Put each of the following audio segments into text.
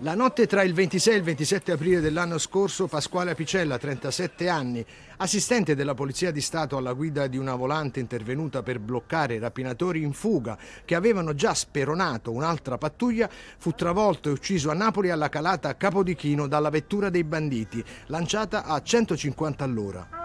La notte tra il 26 e il 27 aprile dell'anno scorso Pasquale Apicella, 37 anni, assistente della Polizia di Stato alla guida di una volante intervenuta per bloccare i rapinatori in fuga che avevano già speronato un'altra pattuglia, fu travolto e ucciso a Napoli alla calata a Capodichino dalla vettura dei banditi, lanciata a 150 all'ora.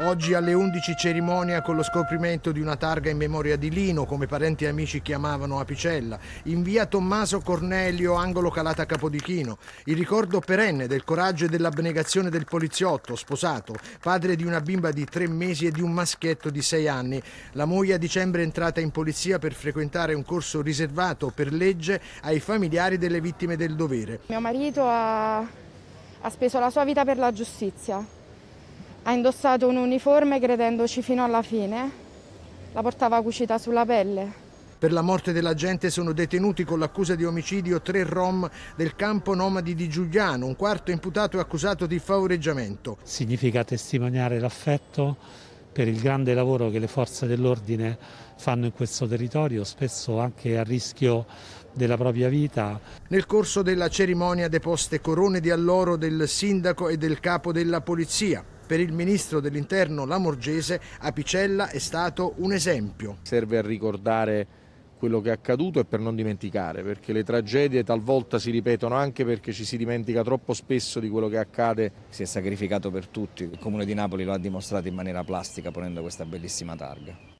Oggi alle 11 cerimonia con lo scoprimento di una targa in memoria di Lino, come parenti e amici chiamavano Apicella, in via Tommaso Cornelio, angolo Calata Capodichino. Il ricordo perenne del coraggio e dell'abnegazione del poliziotto, sposato, padre di una bimba di tre mesi e di un maschietto di sei anni. La moglie a dicembre è entrata in polizia per frequentare un corso riservato per legge ai familiari delle vittime del dovere. Mio marito ha, ha speso la sua vita per la giustizia ha indossato un uniforme credendoci fino alla fine, la portava cucita sulla pelle. Per la morte dell'agente sono detenuti con l'accusa di omicidio tre rom del campo nomadi di Giuliano, un quarto imputato e accusato di favoreggiamento. Significa testimoniare l'affetto per il grande lavoro che le forze dell'ordine fanno in questo territorio, spesso anche a rischio della propria vita. Nel corso della cerimonia deposte corone di alloro del sindaco e del capo della polizia. Per il ministro dell'interno Lamorgese Apicella è stato un esempio. Serve a ricordare quello che è accaduto e per non dimenticare, perché le tragedie talvolta si ripetono anche perché ci si dimentica troppo spesso di quello che accade. Si è sacrificato per tutti, il Comune di Napoli lo ha dimostrato in maniera plastica ponendo questa bellissima targa.